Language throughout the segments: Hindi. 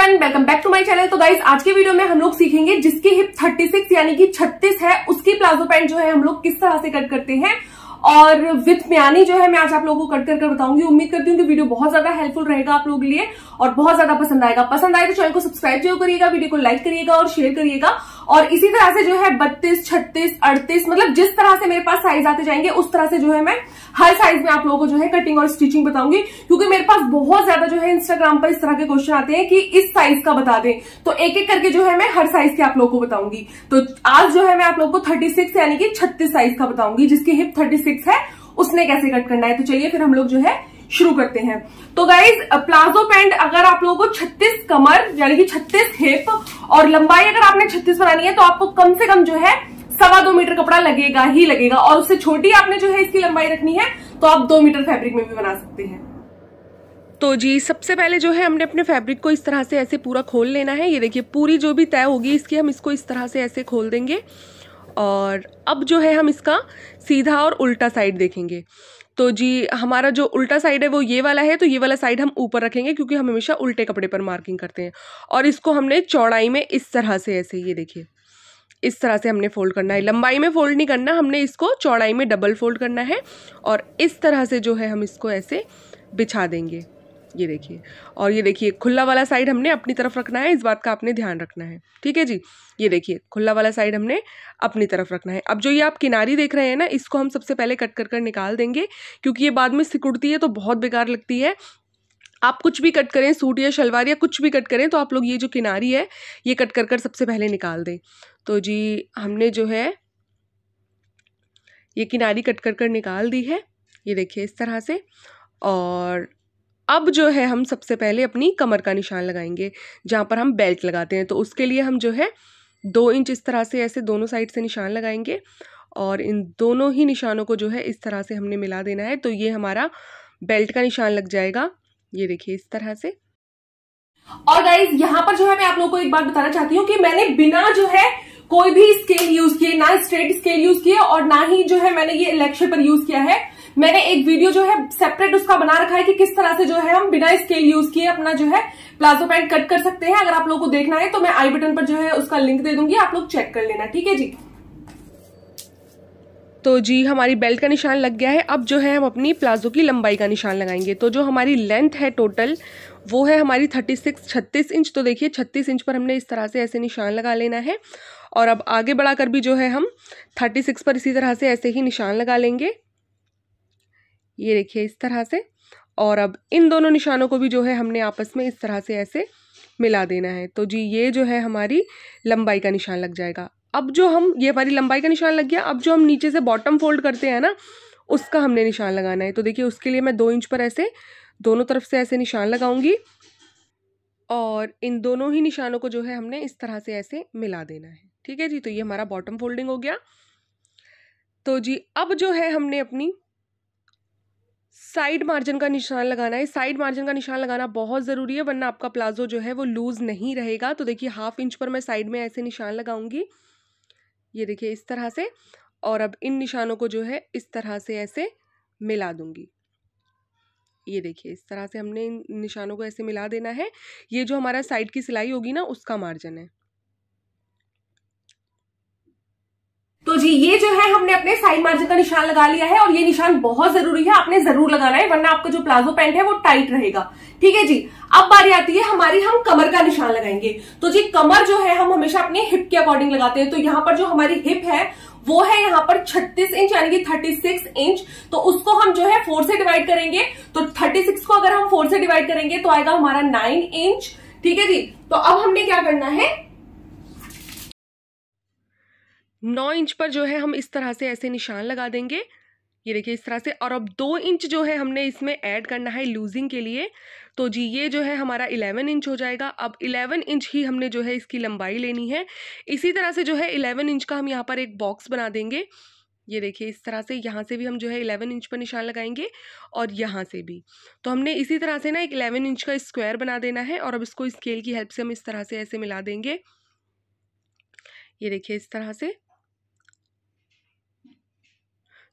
everyone welcome back to my channel तो गाइज आज के वीडियो में हम लोग सीखेंगे जिसकी हिप 36 यानी कि 36 है उसकी प्लाजो पैंट जो है हम लोग किस तरह से कट करते हैं और विथ म्यानी जो है मैं आज आप लोगों को कट कर, कर बताऊंगी उम्मीद करती हूँ कि वीडियो बहुत ज्यादा हेल्पफुल रहेगा आप लोगों के लिए और बहुत ज्यादा पसंद आएगा पसंद आए तो चैनल को सब्सक्राइब जरूर करिएगा वीडियो को लाइक करिएगा और शेयर करिएगा और इसी तरह से जो है बत्तीस छत्तीस अड़तीस मतलब जिस तरह से मेरे पास साइज आते जाएंगे उस तरह से जो है मैं हर साइज में आप लोगों को जो है कटिंग और स्टिचिंग बताऊंगी क्योंकि मेरे पास बहुत ज्यादा जो है इंस्टाग्राम पर इस तरह के क्वेश्चन आते हैं कि इस साइज का बता दें तो एक एक करके जो है मैं हर साइज के आप लोगों को बताऊंगी तो आज जो है मैं आप लोगों को थर्टी यानी कि छत्तीस साइज का बताऊंगी जिसकी हिप थर्टी सिक्स है उसने कैसे कट करना है तो चलिए फिर हम लोग जो है शुरू करते हैं तो गाइज प्लाजो पैंट अगर आप लोगों को 36 कमर यानी कि 36 हिप और लंबाई अगर आपने 36 बनानी है तो आपको कम से कम जो है सवा दो मीटर कपड़ा लगेगा ही लगेगा और उससे छोटी आपने जो है इसकी लंबाई रखनी है तो आप दो मीटर फैब्रिक में भी बना सकते हैं तो जी सबसे पहले जो है हमने अपने फैब्रिक को इस तरह से ऐसे पूरा खोल लेना है ये देखिए पूरी जो भी तय होगी इसकी हम इसको इस तरह से ऐसे खोल देंगे और अब जो है हम इसका सीधा और उल्टा साइड देखेंगे तो जी हमारा जो उल्टा साइड है वो ये वाला है तो ये वाला साइड हम ऊपर रखेंगे क्योंकि हम हमेशा उल्टे कपड़े पर मार्किंग करते हैं और इसको हमने चौड़ाई में इस तरह से ऐसे ये देखिए इस तरह से हमने फ़ोल्ड करना है लंबाई में फ़ोल्ड नहीं करना हमने इसको चौड़ाई में डबल फ़ोल्ड करना है और इस तरह से जो है हम इसको ऐसे बिछा देंगे ये देखिए और ये देखिए खुला वाला साइड हमने अपनी तरफ रखना है इस बात का आपने ध्यान रखना है ठीक है जी ये देखिए खुला वाला साइड हमने अपनी तरफ रखना है अब जो ये आप किनारी देख रहे हैं ना इसको हम सबसे पहले कट कर कर निकाल देंगे क्योंकि ये बाद में सिकुड़ती है तो बहुत बेकार लगती है आप कुछ भी कट करें सूट या शलवार या कुछ भी कट करें तो आप लोग ये जो किनारी है ये कट कर कर सबसे पहले निकाल दें तो जी हमने जो है ये किनारी कट कर कर निकाल दी है ये देखिए इस तरह से और अब जो है हम सबसे पहले अपनी कमर का निशान लगाएंगे जहाँ पर हम बेल्ट लगाते हैं तो उसके लिए हम जो है दो इंच इस तरह से ऐसे दोनों साइड से निशान लगाएंगे और इन दोनों ही निशानों को जो है इस तरह से हमने मिला देना है तो ये हमारा बेल्ट का निशान लग जाएगा ये देखिए इस तरह से और गाइज यहाँ पर जो है मैं आप लोगों को एक बात बताना चाहती हूँ कि मैंने बिना जो है कोई भी स्केल यूज किए ना स्ट्रेट स्केल यूज किए और ना ही जो है मैंने ये इलेक्शन पर यूज किया है मैंने एक वीडियो जो है सेपरेट उसका बना रखा है कि किस तरह से जो है हम बिना स्केल यूज किए अपना जो है प्लाजो पैंट कट कर सकते हैं अगर आप लोगों को देखना है तो मैं आई बटन पर जो है उसका लिंक दे दूंगी आप लोग चेक कर लेना ठीक है जी तो जी हमारी बेल्ट का निशान लग गया है अब जो है हम अपनी प्लाजो की लंबाई का निशान लगाएंगे तो जो हमारी लेंथ है टोटल वो है हमारी थर्टी सिक्स छत्तीस इंच तो देखिए छत्तीस इंच पर हमने इस तरह से ऐसे निशान लगा लेना है और अब आगे बढ़ाकर भी जो है हम थर्टी सिक्स पर इसी तरह से ऐसे ही निशान लगा लेंगे ये देखिए इस तरह से और अब इन दोनों निशानों को भी जो है हमने आपस में इस तरह से ऐसे मिला देना है तो जी ये जो है हमारी लंबाई का निशान लग जाएगा अब जो हम ये हमारी लंबाई का निशान लग गया अब जो हम नीचे से बॉटम फोल्ड करते हैं ना उसका हमने निशान लगाना है तो देखिए उसके लिए मैं दो इंच पर ऐसे दोनों तरफ से ऐसे निशान लगाऊंगी और इन दोनों ही निशानों को जो है हमने इस तरह से ऐसे मिला देना है ठीक है जी तो ये हमारा बॉटम फोल्डिंग हो गया तो जी अब जो है हमने अपनी साइड मार्जिन का निशान लगाना है साइड मार्जिन का निशान लगाना बहुत ज़रूरी है वरना आपका प्लाजो जो है वो लूज़ नहीं रहेगा तो देखिए हाफ इंच पर मैं साइड में ऐसे निशान लगाऊंगी ये देखिए इस तरह से और अब इन निशानों को जो है इस तरह से ऐसे मिला दूंगी ये देखिए इस तरह से हमने इन निशानों को ऐसे मिला देना है ये जो हमारा साइड की सिलाई होगी ना उसका मार्जिन है जी ये जो है हमने अपने साइड मार्जिन का निशान लगा लिया है और ये निशान बहुत जरूरी है आपने जरूर लगाना है वरना आपका जो प्लाजो पैंट है वो टाइट रहेगा ठीक है जी अब बारी आती है हमारी हम कमर का निशान लगाएंगे तो जी कमर जो है हम हमेशा अपने हिप के अकॉर्डिंग लगाते हैं तो यहाँ पर जो हमारी हिप है वो है यहाँ पर 36 इंच यानी कि 36 इंच तो उसको हम जो है फोर से डिवाइड करेंगे तो 36 को अगर हम फोर से डिवाइड करेंगे तो आएगा हमारा नाइन इंच ठीक है जी तो अब हमने क्या करना है नौ इंच पर जो है हम इस तरह से ऐसे निशान लगा देंगे ये देखिए इस तरह से और अब दो इंच जो है हमने इसमें ऐड करना है लूजिंग के लिए तो जी ये जो है हमारा इलेवन इंच हो जाएगा अब इलेवन इंच ही हमने जो है इसकी लंबाई लेनी है इसी तरह से जो है इलेवन इंच का हम यहाँ पर एक बॉक्स बना देंगे ये देखिए इस तरह से यहाँ से भी हम जो है इलेवन इंच पर निशान लगाएंगे और यहाँ से भी तो हमने इसी तरह से ना एक इलेवन इंच का स्क्वायर बना देना है और अब इसको स्केल की हेल्प से हम इस तरह से ऐसे मिला देंगे ये देखिए इस तरह से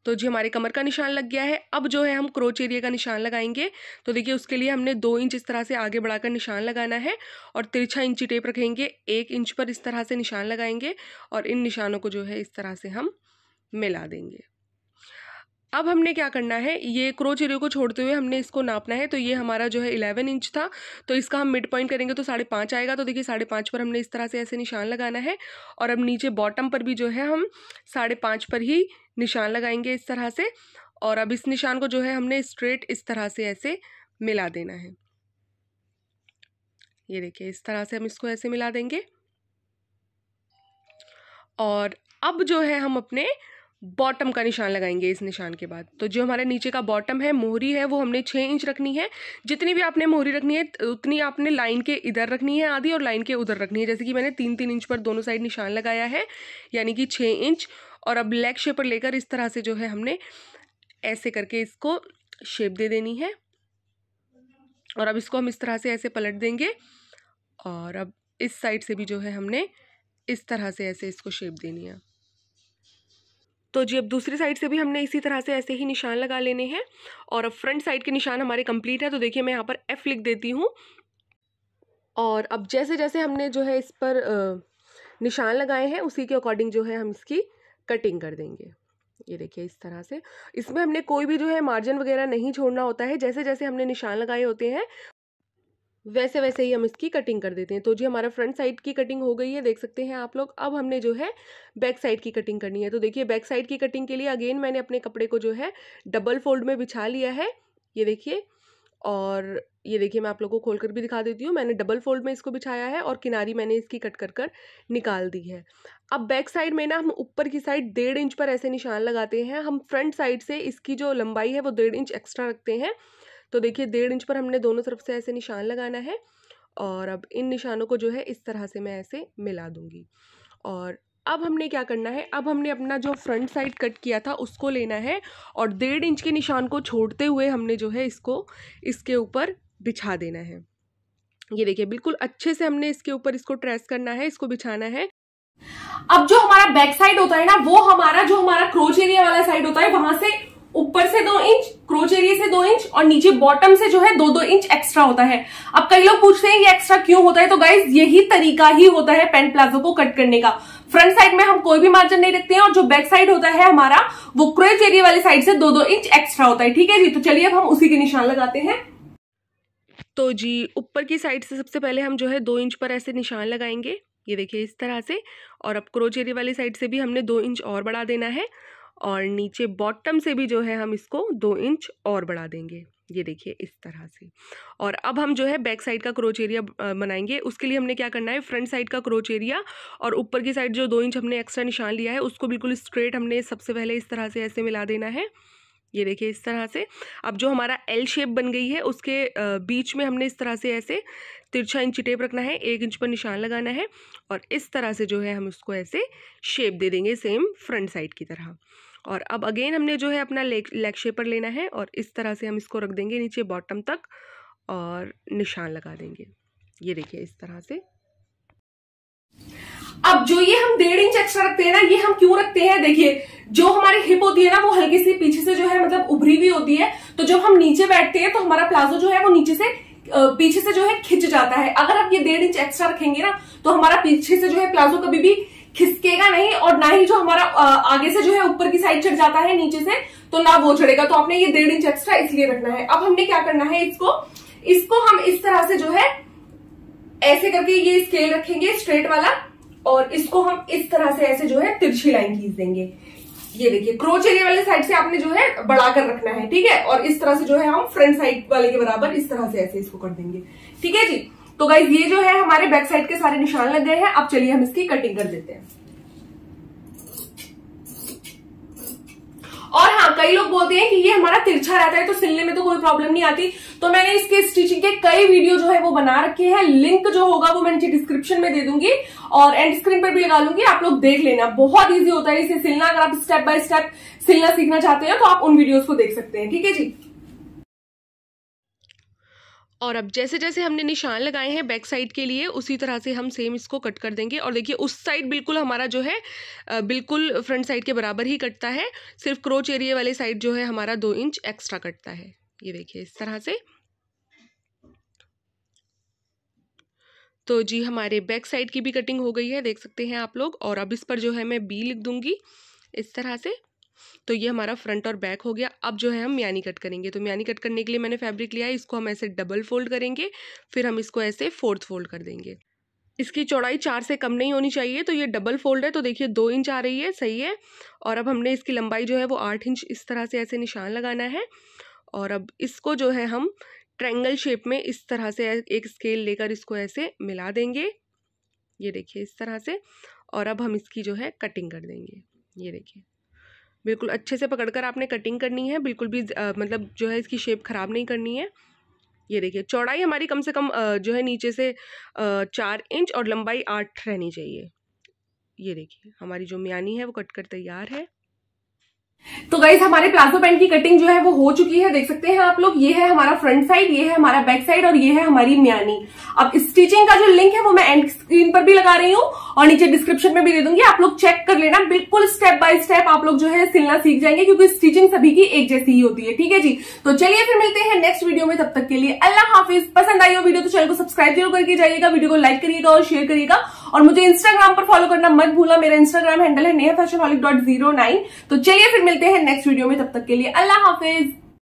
तो जी हमारे कमर का निशान लग गया है अब जो है हम क्रोच एरिया का निशान लगाएंगे तो देखिए उसके लिए हमने दो इंच इस तरह से आगे बढ़ाकर निशान लगाना है और तिरछा इंची टेप रखेंगे एक इंच पर इस तरह से निशान लगाएंगे और इन निशानों को जो है इस तरह से हम मिला देंगे अब हमने क्या करना है ये क्रोच एरिया को छोड़ते हुए हमने इसको नापना है तो ये हमारा जो है इलेवन इंच था तो इसका हम मिड पॉइंट करेंगे तो साढ़े पाँच आएगा तो देखिए साढ़े पाँच पर हमने इस तरह से ऐसे निशान लगाना है और अब नीचे बॉटम पर भी जो है हम साढ़े पाँच पर ही निशान लगाएंगे इस तरह से और अब इस निशान को जो है हमने स्ट्रेट इस तरह से ऐसे मिला देना है ये देखिए इस तरह से हम इसको ऐसे मिला देंगे और अब जो है हम अपने बॉटम का निशान लगाएंगे इस निशान के बाद तो जो हमारे नीचे का बॉटम है मोहरी है वो हमने छः इंच रखनी है जितनी भी आपने मोहरी रखनी है उतनी आपने लाइन के इधर रखनी है आधी और लाइन के उधर रखनी है जैसे कि मैंने तीन तीन इंच पर दोनों साइड निशान लगाया है यानी कि छः इंच और अब लेग शेप पर लेकर इस तरह से जो है हमने ऐसे करके इसको शेप दे देनी है और अब इसको हम इस तरह से ऐसे पलट देंगे और अब इस साइड से भी जो है हमने इस तरह से ऐसे इसको शेप देनी है तो जी अब दूसरी साइड से भी हमने इसी तरह से ऐसे ही निशान लगा लेने हैं और अब फ्रंट साइड के निशान हमारे कंप्लीट है तो देखिए मैं यहाँ पर एफ़ लिख देती हूँ और अब जैसे जैसे हमने जो है इस पर निशान लगाए हैं उसी के अकॉर्डिंग जो है हम इसकी कटिंग कर देंगे ये देखिए इस तरह से इसमें हमने कोई भी जो है मार्जिन वगैरह नहीं छोड़ना होता है जैसे जैसे हमने निशान लगाए होते हैं वैसे वैसे ही हम इसकी कटिंग कर देते हैं तो जी हमारा फ्रंट साइड की कटिंग हो गई है देख सकते हैं आप लोग अब हमने जो है बैक साइड की कटिंग करनी है तो देखिए बैक साइड की कटिंग के लिए अगेन मैंने अपने कपड़े को जो है डबल फोल्ड में बिछा लिया है ये देखिए और ये देखिए मैं आप लोगों को खोल कर भी दिखा देती हूँ मैंने डबल फोल्ड में इसको बिछाया है और किनारी मैंने इसकी कट कर कर निकाल दी है अब बैक साइड में ना हम ऊपर की साइड डेढ़ इंच पर ऐसे निशान लगाते हैं हम फ्रंट साइड से इसकी जो लंबाई है वो डेढ़ इंच एक्स्ट्रा रखते हैं तो देखिए डेढ़ इंच पर हमने दोनों तरफ से ऐसे निशान लगाना है और अब इन निशानों को जो है इस तरह से मैं ऐसे मिला दूँगी और अब हमने क्या करना है अब हमने अपना जो फ्रंट साइड कट किया था उसको लेना है और डेढ़ इंच के निशान को छोड़ते हुए हमने जो है इसको इसके ऊपर बिछा देना है ये देखिए बिल्कुल अच्छे से हमने इसके ऊपर इसको ट्रेस करना है इसको बिछाना है अब जो हमारा बैक साइड होता है ना वो हमारा जो हमारा क्रोच एरिया वाला साइड होता है वहां से ऊपर से दो इंच क्रोच एरिया से दो इंच और नीचे बॉटम से जो है दो दो इंच एक्स्ट्रा होता है अब कई लोग पूछते हैं ये एक्स्ट्रा क्यों होता है तो गाइज यही तरीका ही होता है पेंट प्लाजो को कट करने का फ्रंट साइड में हम कोई भी मार्जिन नहीं रखते हैं और जो बैक साइड होता है हमारा वो क्रोच एरिया वाली साइड से दो दो इंच एक्स्ट्रा होता है ठीक है जी तो चलिए अब हम उसी के निशान लगाते हैं तो जी ऊपर की साइड से सबसे पहले हम जो है दो इंच पर ऐसे निशान लगाएंगे ये देखिए इस तरह से और अब क्रोच एरिया वाली साइड से भी हमने दो इंच और बढ़ा देना है और नीचे बॉटम से भी जो है हम इसको दो इंच और बढ़ा देंगे ये देखिए इस तरह से और अब हम जो है बैक साइड का क्रोच एरिया बनाएंगे उसके लिए हमने क्या करना है फ्रंट साइड का क्रोच एरिया और ऊपर की साइड जो दो इंच हमने एक्स्ट्रा निशान लिया है उसको बिल्कुल स्ट्रेट हमने सबसे पहले इस तरह से ऐसे मिला देना है ये देखिए इस तरह से अब जो हमारा एल शेप बन गई है उसके बीच में हमने इस तरह से ऐसे तिरछा इंच टेप रखना है एक इंच पर निशान लगाना है और इस तरह से जो है हम उसको ऐसे शेप दे देंगे सेम फ्रंट साइड की तरह और अब अगेन हमने जो है अपना लेग लेग शेपर लेना है और इस तरह से हम इसको रख देंगे नीचे बॉटम तक और निशान लगा देंगे ये देखिए इस तरह से अब जो ये हम डेढ़ इंच एक्स्ट्रा रखते हैं ना ये हम क्यों रखते हैं देखिए जो हमारी हिप होती है ना वो हल्की सी पीछे से जो है मतलब उभरी हुई होती है तो जब हम नीचे बैठते हैं तो हमारा प्लाजो जो है वो नीचे से पीछे से जो है खिंच जाता है अगर आप ये डेढ़ इंच एक्स्ट्रा रखेंगे ना तो हमारा पीछे से जो है प्लाजो कभी भी खिसकेगा नहीं और ना ही जो हमारा आगे से जो है ऊपर की साइड चढ़ जाता है नीचे से तो ना वो चढ़ेगा तो आपने ये डेढ़ इंच एक्स्ट्रा इसलिए रखना है अब हमने क्या करना है इसको इसको हम इस तरह से जो है ऐसे करके ये स्केल रखेंगे स्ट्रेट वाला और इसको हम इस तरह से ऐसे जो है तिरछी लाइन खींच देंगे ये देखिए क्रोच एरिया वाले साइड से आपने जो है बढ़ाकर रखना है ठीक है और इस तरह से जो है हम फ्रंट साइड वाले के बराबर इस तरह से ऐसे इसको कर देंगे ठीक है जी तो गाइज ये जो है हमारे बैक साइड के सारे निशान लग गए हैं अब चलिए हम इसकी कटिंग कर देते हैं और हाँ कई लोग बोलते हैं कि ये हमारा तिरछा रहता है तो सिलने में तो कोई प्रॉब्लम नहीं आती तो मैंने इसके स्टिचिंग के कई वीडियो जो है वो बना रखे हैं लिंक जो होगा वो मैं नीचे डिस्क्रिप्शन में दे दूंगी और एंड स्क्रीन पर भी लगा लूंगी आप लोग देख लेना बहुत ईजी होता है इसे सिलना अगर आप स्टेप बाय स्टेप सिलना सीखना चाहते हैं तो आप उन वीडियोज को देख सकते हैं ठीक है जी और अब जैसे जैसे हमने निशान लगाए हैं बैक साइड के लिए उसी तरह से हम सेम इसको कट कर देंगे और देखिए उस साइड बिल्कुल हमारा जो है बिल्कुल फ्रंट साइड के बराबर ही कटता है सिर्फ क्रोच एरिए वाले साइड जो है हमारा दो इंच एक्स्ट्रा कटता है ये देखिए इस तरह से तो जी हमारे बैक साइड की भी कटिंग हो गई है देख सकते हैं आप लोग और अब इस पर जो है मैं बी लिख दूंगी इस तरह से तो ये हमारा फ्रंट और बैक हो गया अब जो है हम म्यानी कट करेंगे तो म्यानी कट करने के लिए मैंने फैब्रिक लिया है इसको हम ऐसे डबल फोल्ड करेंगे फिर हम इसको ऐसे फोर्थ फोल्ड कर देंगे इसकी चौड़ाई चार से कम नहीं होनी चाहिए तो ये डबल फोल्ड है तो देखिए दो इंच आ रही है सही है और अब हमने इसकी लंबाई जो है वो आठ इंच इस तरह से ऐसे निशान लगाना है और अब इसको जो है हम ट्रैंगल शेप में इस तरह से एक स्केल लेकर इसको ऐसे मिला देंगे ये देखिए इस तरह से और अब हम इसकी जो है कटिंग कर देंगे ये देखिए बिल्कुल अच्छे से पकड़ कर आपने कटिंग करनी है बिल्कुल भी आ, मतलब जो है इसकी शेप ख़राब नहीं करनी है ये देखिए चौड़ाई हमारी कम से कम आ, जो है नीचे से आ, चार इंच और लंबाई आठ रहनी चाहिए ये देखिए हमारी जो मियानी है वो कट कर तैयार है तो गाइज हमारे प्लाजो पैंट की कटिंग जो है वो हो चुकी है देख सकते हैं आप लोग ये है हमारा फ्रंट साइड ये है हमारा बैक साइड और ये है हमारी म्यानी अब स्टिचिंग का जो लिंक है वो मैं एंड स्क्रीन पर भी लगा रही हूँ और नीचे डिस्क्रिप्शन में भी दे दूंगी आप लोग चेक कर लेना बिल्कुल स्टेप बाय स्टेप आप लोग जो है सिलना सीख जाएंगे क्योंकि स्टिचिंग सभी की एक जैसी ही होती है ठीक है जी तो चलिए फिर मिलते हैं नेक्स्ट वीडियो में तब तक के लिए अल्लाह हाफिज पसंद आई हो वीडियो तो चैनल को सब्सक्राइब जरूर करके जाइएगा वीडियो को लाइक करिएगा और शेयर करिएगा और मुझे इंस्टाग्राम पर फॉलो करना मत भूला मेरा इंस्टाग्राम हैंडल है Neha fashion dot zero nine तो चलिए फिर मिलते हैं नेक्स्ट वीडियो में तब तक के लिए अल्लाह हाफिज